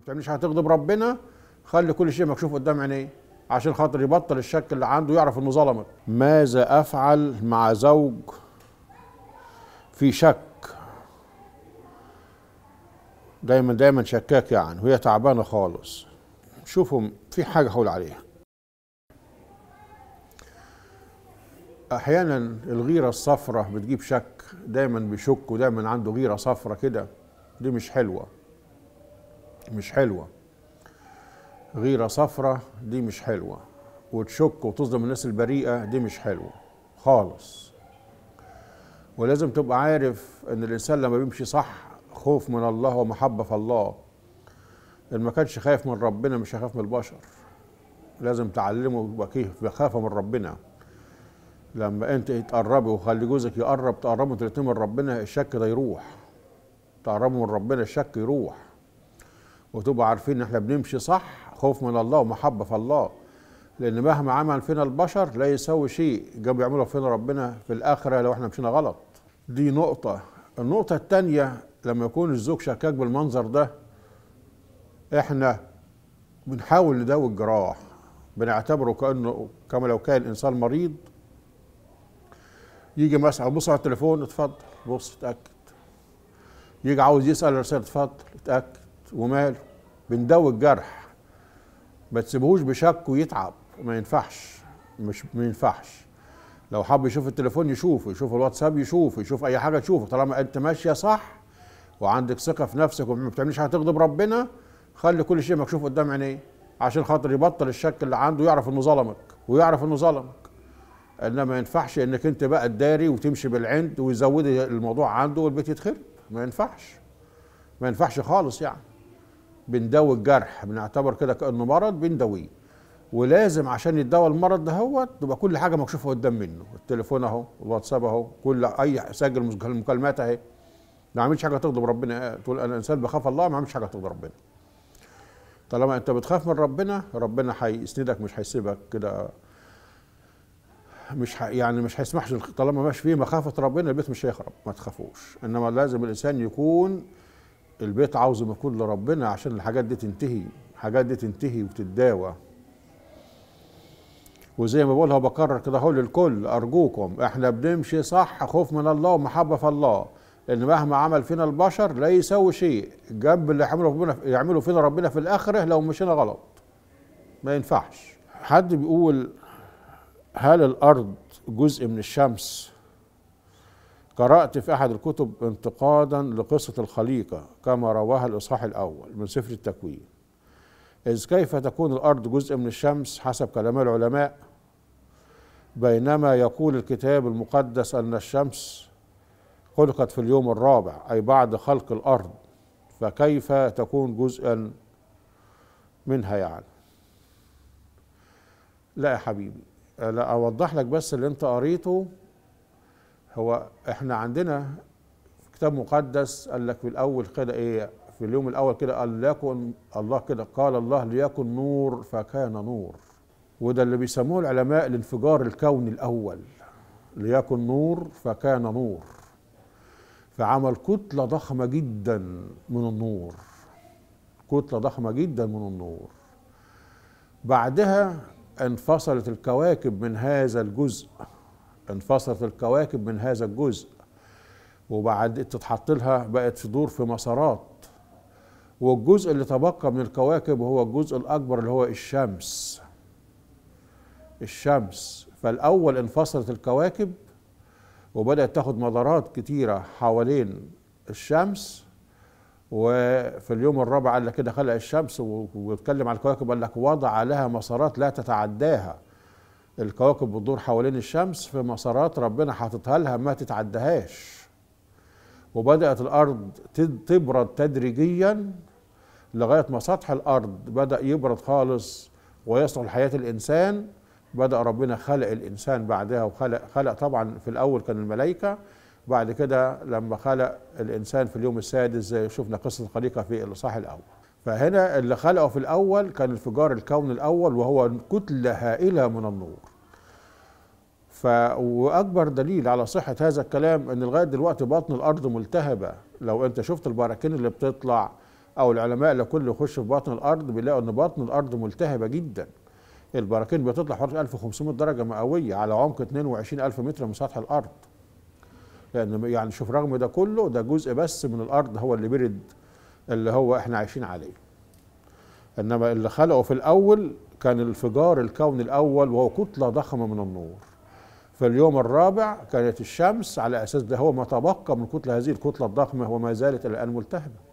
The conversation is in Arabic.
ما بتعملش هتغضب ربنا خلي كل شيء مكشوف قدام عينيه عشان خاطر يبطل الشك اللي عنده يعرف انه ظلمك ماذا افعل مع زوج في شك دايما دايما شكاك يعني وهي تعبانه خالص شوفوا في حاجه حول عليها احيانا الغيره الصفراء بتجيب شك دايما بيشك ودايما عنده غيره صفراء كده دي مش حلوه مش حلوه غيره صفرة دي مش حلوه وتشك وتظلم الناس البريئه دي مش حلوه خالص ولازم تبقى عارف ان الانسان لما بيمشي صح خوف من الله ومحبه في الله اللي ما كانش خايف من ربنا مش هيخاف من البشر لازم تعلمه كيف بخافه من ربنا لما انت تقربي وخلي جوزك يقرب تقربوا انتوا من ربنا الشك ده يروح تقربوا من ربنا الشك يروح وتبقوا عارفين ان احنا بنمشي صح خوف من الله ومحبه في الله لان مهما عمل فينا البشر لا يساوي شيء جاب يعمله فينا ربنا في الاخره لو احنا مشينا غلط دي نقطه النقطه الثانيه لما يكون الزوج شكاك بالمنظر ده احنا بنحاول نداوي الجراح بنعتبره كانه كما لو كان انسان مريض يجي مثلا بص على التليفون اتفضل بص اتاكد يجي عاوز يسال رساله اتفضل اتاكد وماله بندوي الجرح ما تسيبهوش بشك ويتعب ما ينفعش مش ما ينفعش لو حب يشوف التليفون يشوفه يشوف الواتساب يشوفه يشوف اي حاجه تشوفه طالما انت ماشيه صح وعندك ثقه في نفسك وما بتعملش حاجه تغضب ربنا خلي كل شيء مكشوف قدام عينيه عشان خاطر يبطل الشك اللي عنده يعرف انه ظلمك ويعرف انه ظلمك انما ما ينفعش انك انت بقى تداري وتمشي بالعند ويزود الموضوع عنده والبيت يتخرب ما ينفعش ما ينفعش خالص يعني بنداوي الجرح بنعتبر كده كانه مرض بنداويه ولازم عشان يتداوى المرض ده هو تبقى كل حاجه مكشوفه قدام منه التليفون اهو الواتساب اهو كل اي سجل المكالمات اهي ما عملش حاجه تغضب ربنا تقول انا انسان بخاف الله ما عملش حاجه تغضب ربنا طالما انت بتخاف من ربنا ربنا هيسندك مش هيسيبك كده مش ح... يعني مش هيسمحش طالما ماشي فيه مخافه ربنا البيت مش هيخرب ما تخافوش انما لازم الانسان يكون البيت عاوز ما يكون لربنا عشان الحاجات دي تنتهي الحاجات دي تنتهي وتتداوى وزي ما بقولها وبكرر كده هقول للكل ارجوكم احنا بنمشي صح خوف من الله ومحبه في الله لان مهما عمل فينا البشر لا يساوي شيء جنب اللي يعمله ربنا يعمله فينا ربنا في الاخره لو مشينا غلط ما ينفعش حد بيقول هل الارض جزء من الشمس قرأت في أحد الكتب انتقادا لقصة الخليقة كما رواها الإصحاح الأول من سفر التكوين إذ كيف تكون الأرض جزء من الشمس حسب كلام العلماء بينما يقول الكتاب المقدس أن الشمس خلقت في اليوم الرابع أي بعد خلق الأرض فكيف تكون جزءا منها يعني لا يا حبيبي لا أوضح لك بس اللي أنت قريته هو احنا عندنا كتاب مقدس قال لك في الاول كده ايه في اليوم الاول كده قال ليكن الله كده قال الله ليكن نور فكان نور وده اللي بيسموه العلماء الانفجار الكوني الاول ليكن نور فكان نور فعمل كتله ضخمه جدا من النور كتله ضخمه جدا من النور بعدها انفصلت الكواكب من هذا الجزء انفصلت الكواكب من هذا الجزء وبعد تتحط لها بقت تدور في مسارات والجزء اللي تبقى من الكواكب هو الجزء الأكبر اللي هو الشمس الشمس فالأول انفصلت الكواكب وبدأت تاخد مدارات كتيرة حوالين الشمس وفي اليوم الرابع قال لك كده خلق الشمس واتكلم على الكواكب قال لك وضع لها مسارات لا تتعداها الكواكب بتدور حوالين الشمس في مسارات ربنا حاططها لها ما تتعدهاش وبدأت الأرض تبرد تدريجيا لغاية ما سطح الأرض بدأ يبرد خالص ويصلح لحياة الإنسان بدأ ربنا خلق الإنسان بعدها وخلق خلق طبعا في الأول كان الملائكة بعد كده لما خلق الإنسان في اليوم السادس زي شفنا قصة الخليقة في الإصحاح الأول فهنا اللي خلقه في الأول كان انفجار الكون الأول وهو كتلة هائلة من النور ف واكبر دليل على صحه هذا الكلام ان لغايه دلوقتي بطن الارض ملتهبه لو انت شفت البراكين اللي بتطلع او العلماء اللي كل يخش في بطن الارض بيلاقوا ان بطن الارض ملتهبه جدا البراكين بتطلع حوالي 1500 درجه مئويه على عمق 22000 متر من سطح الارض لان يعني شوف رغم ده كله ده جزء بس من الارض هو اللي برد اللي هو احنا عايشين عليه انما اللي خلقه في الاول كان الفجار الكون الاول وهو كتله ضخمه من النور في اليوم الرابع كانت الشمس على أساس ده هو ما تبقى من كتل هذه الكتلة الضخمة وما زالت الآن ملتهبة